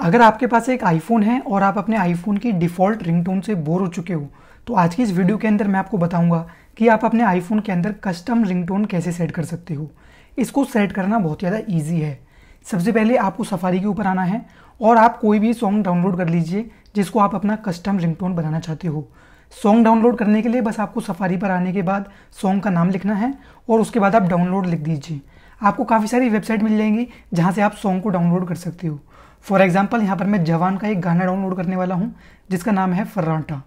अगर आपके पास एक आईफोन है और आप अपने आईफोन की डिफ़ॉल्ट रिंगटोन से बोर हो चुके हो तो आज की इस वीडियो के अंदर मैं आपको बताऊंगा कि आप अपने आईफोन के अंदर कस्टम रिंगटोन कैसे सेट कर सकते हो इसको सेट करना बहुत ज़्यादा ईजी है सबसे पहले आपको सफारी के ऊपर आना है और आप कोई भी सॉन्ग डाउनलोड कर लीजिए जिसको आप अपना कस्टम रिंगटोन बनाना चाहते हो सॉन्ग डाउनलोड करने के लिए बस आपको सफारी पर आने के बाद सॉन्ग का नाम लिखना है और उसके बाद आप डाउनलोड लिख दीजिए आपको काफ़ी सारी वेबसाइट मिल जाएंगी जहाँ से आप सॉन्ग को डाउनलोड कर सकते हो फॉर एग्जाम्पल यहाँ पर मैं जवान का एक गाना डाउनलोड करने वाला हूँ जिसका नाम है फर्राटा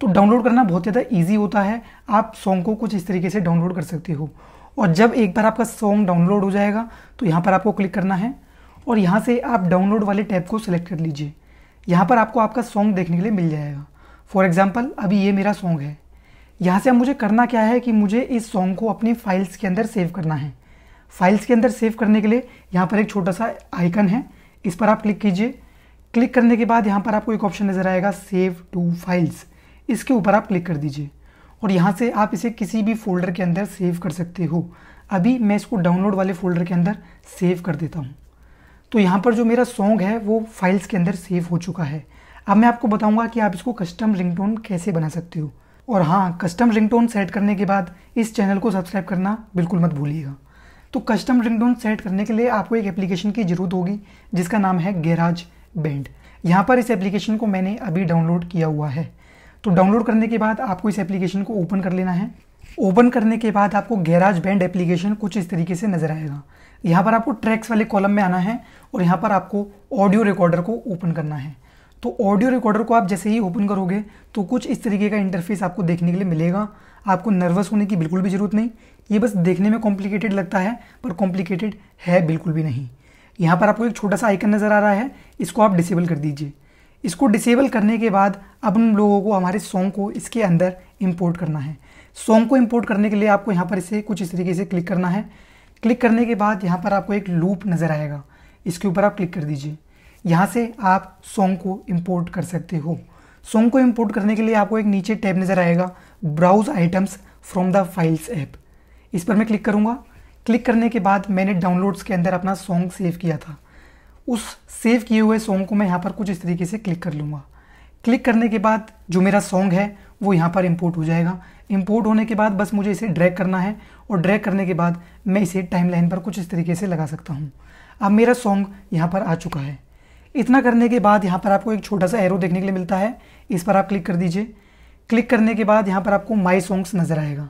तो डाउनलोड करना बहुत ज़्यादा ईजी होता है आप सॉन्ग को कुछ इस तरीके से डाउनलोड कर सकते हो और जब एक बार आपका सॉन्ग डाउनलोड हो जाएगा तो यहाँ पर आपको क्लिक करना है और यहाँ से आप डाउनलोड वाले टैब को सिलेक्ट कर लीजिए यहाँ पर आपको आपका सॉन्ग देखने के लिए मिल जाएगा फॉर एग्ज़ाम्पल अभी ये मेरा सॉन्ग है यहाँ से अब मुझे करना क्या है कि मुझे इस सॉन्ग को अपनी फाइल्स के अंदर सेव करना है फाइल्स के अंदर सेव करने के लिए यहाँ पर एक छोटा सा आइकन है इस पर आप क्लिक कीजिए क्लिक करने के बाद यहाँ पर आपको एक ऑप्शन नज़र आएगा सेव टू फाइल्स इसके ऊपर आप क्लिक कर दीजिए और यहाँ से आप इसे किसी भी फोल्डर के अंदर सेव कर सकते हो अभी मैं इसको डाउनलोड वाले फोल्डर के अंदर सेव कर देता हूँ तो यहाँ पर जो मेरा सॉन्ग है वो फाइल्स के अंदर सेव हो चुका है अब मैं आपको बताऊँगा कि आप इसको कस्टम रिंगटोन कैसे बना सकते हो और हाँ कस्टम रिंगटोन सेट करने के बाद इस चैनल को सब्सक्राइब करना बिल्कुल मत भूलिएगा तो कस्टम रिंगटोन सेट करने के लिए आपको एक एप्लीकेशन की ज़रूरत होगी जिसका नाम है गैराज बैंड यहाँ पर इस एप्लीकेशन को मैंने अभी डाउनलोड किया हुआ है तो डाउनलोड करने के बाद आपको इस एप्लीकेशन को ओपन कर लेना है ओपन करने के बाद आपको गैराज बैंड एप्लीकेशन कुछ इस तरीके से नज़र आएगा यहाँ पर आपको ट्रैक्स वाले कॉलम में आना है और यहाँ पर आपको ऑडियो रिकॉर्डर को ओपन करना है तो ऑडियो रिकॉर्डर को आप जैसे ही ओपन करोगे तो कुछ इस तरीके का इंटरफेस आपको देखने के लिए मिलेगा आपको नर्वस होने की बिल्कुल भी ज़रूरत नहीं ये बस देखने में कॉम्प्लिकेटेड लगता है पर कॉम्प्लिकेटेड है बिल्कुल भी नहीं यहाँ पर आपको एक छोटा सा आइकन नज़र आ रहा है इसको आप डिसेबल कर दीजिए इसको डिसेबल करने के बाद अब उन लोगों को हमारे सॉन्ग को इसके अंदर इम्पोर्ट करना है सॉन्ग को इम्पोर्ट करने के लिए आपको यहाँ पर इसे कुछ इस तरीके से क्लिक करना है क्लिक करने के बाद यहाँ पर आपको एक लूप नज़र आएगा इसके ऊपर आप क्लिक कर दीजिए यहाँ से आप सॉन्ग को इम्पोर्ट कर सकते हो सॉन्ग को इम्पोर्ट करने के लिए आपको एक नीचे टैब नज़र आएगा browse items from the files app इस पर मैं क्लिक करूँगा क्लिक करने के बाद मैंने डाउनलोड्स के अंदर अपना सॉन्ग सेव किया था उस सेव किए हुए सॉन्ग को मैं यहाँ पर कुछ इस तरीके से क्लिक कर लूँगा क्लिक करने के बाद जो मेरा सॉन्ग है वो यहाँ पर इम्पोर्ट हो जाएगा इम्पोर्ट होने के बाद बस मुझे इसे ड्रैग करना है और ड्रैग करने के बाद मैं इसे टाइमलाइन पर कुछ इस तरीके से लगा सकता हूँ अब मेरा सॉन्ग यहाँ पर आ चुका है इतना करने के बाद यहाँ पर आपको एक छोटा सा एरो देखने के लिए मिलता है इस पर आप क्लिक कर दीजिए क्लिक करने के बाद यहाँ पर आपको माई सॉन्ग्स नज़र आएगा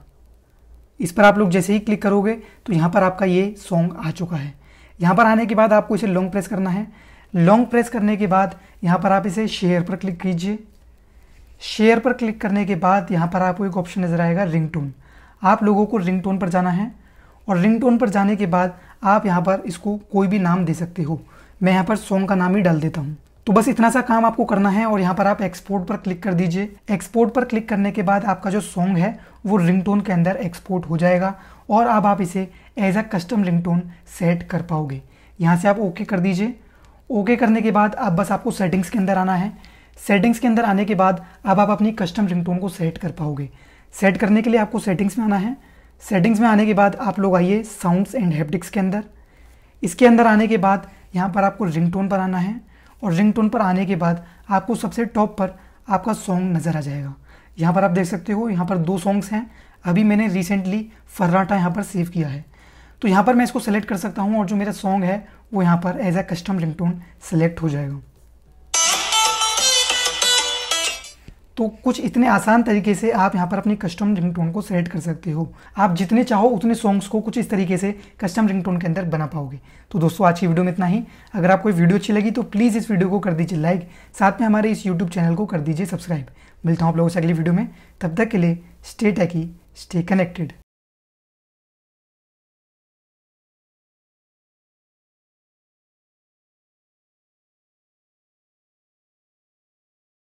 इस पर आप लोग जैसे ही क्लिक करोगे तो यहाँ पर आपका ये सॉन्ग आ चुका है यहाँ पर आने के बाद आपको इसे लॉन्ग प्रेस करना है लॉन्ग प्रेस करने के बाद यहाँ पर आप इसे शेयर पर क्लिक कीजिए शेयर पर क्लिक करने के बाद यहाँ पर आपको एक ऑप्शन नज़र आएगा रिंगटोन आप लोगों को रिंगटोन पर जाना है और रिंगटोन पर जाने के बाद आप यहाँ पर इसको कोई भी नाम दे सकते हो मैं यहाँ पर सॉन्ग का नाम ही डाल देता हूँ तो बस इतना सा काम आपको करना है और यहाँ पर आप एक्सपोर्ट पर क्लिक कर दीजिए एक्सपोर्ट पर क्लिक करने के बाद आपका जो सॉन्ग है वो रिंगटोन के अंदर एक्सपोर्ट हो जाएगा और अब आप इसे as a custom ringtone set कर पाओगे यहाँ से आप ओके कर दीजिए ओके करने के बाद अब बस आपको सेटिंग्स के अंदर आना है सेटिंग्स के अंदर आने के बाद अब आप अपनी कस्टम रिंगटोन को सेट कर पाओगे सेट करने के लिए आपको सेटिंग्स में आना है सेटिंग्स में आने के बाद आप लोग आइए साउंड्स एंड हैप्टिक्स के अंदर इसके अंदर आने के बाद यहाँ पर आपको रिंगटोन पर आना है और रिंगटोन पर आने के बाद आपको सबसे टॉप पर आपका सॉन्ग नज़र आ जाएगा यहाँ पर आप देख सकते हो यहाँ पर दो सॉन्ग्स हैं अभी मैंने रिसेंटली फर्राटा यहाँ पर सेव किया है तो यहाँ पर मैं इसको सेलेक्ट कर सकता हूँ और जो मेरा सॉन्ग है वो यहाँ पर as a custom ringtone select हो जाएगा तो कुछ इतने आसान तरीके से आप यहाँ पर अपनी कस्टम रिंगटोन को सेलेक्ट कर सकते हो आप जितने चाहो उतने सॉन्ग्स को कुछ इस तरीके से कस्टम रिंगटोन के अंदर बना पाओगे तो दोस्तों आज की वीडियो में इतना ही अगर आपको वीडियो अच्छी लगी तो प्लीज़ इस वीडियो को कर दीजिए लाइक साथ में हमारे इस यूट्यूब चैनल को कर दीजिए सब्सक्राइब मिलता हूँ आप लोगों से अगली वीडियो में तब तक के लिए स्टे टैकी स्टे कनेक्टेड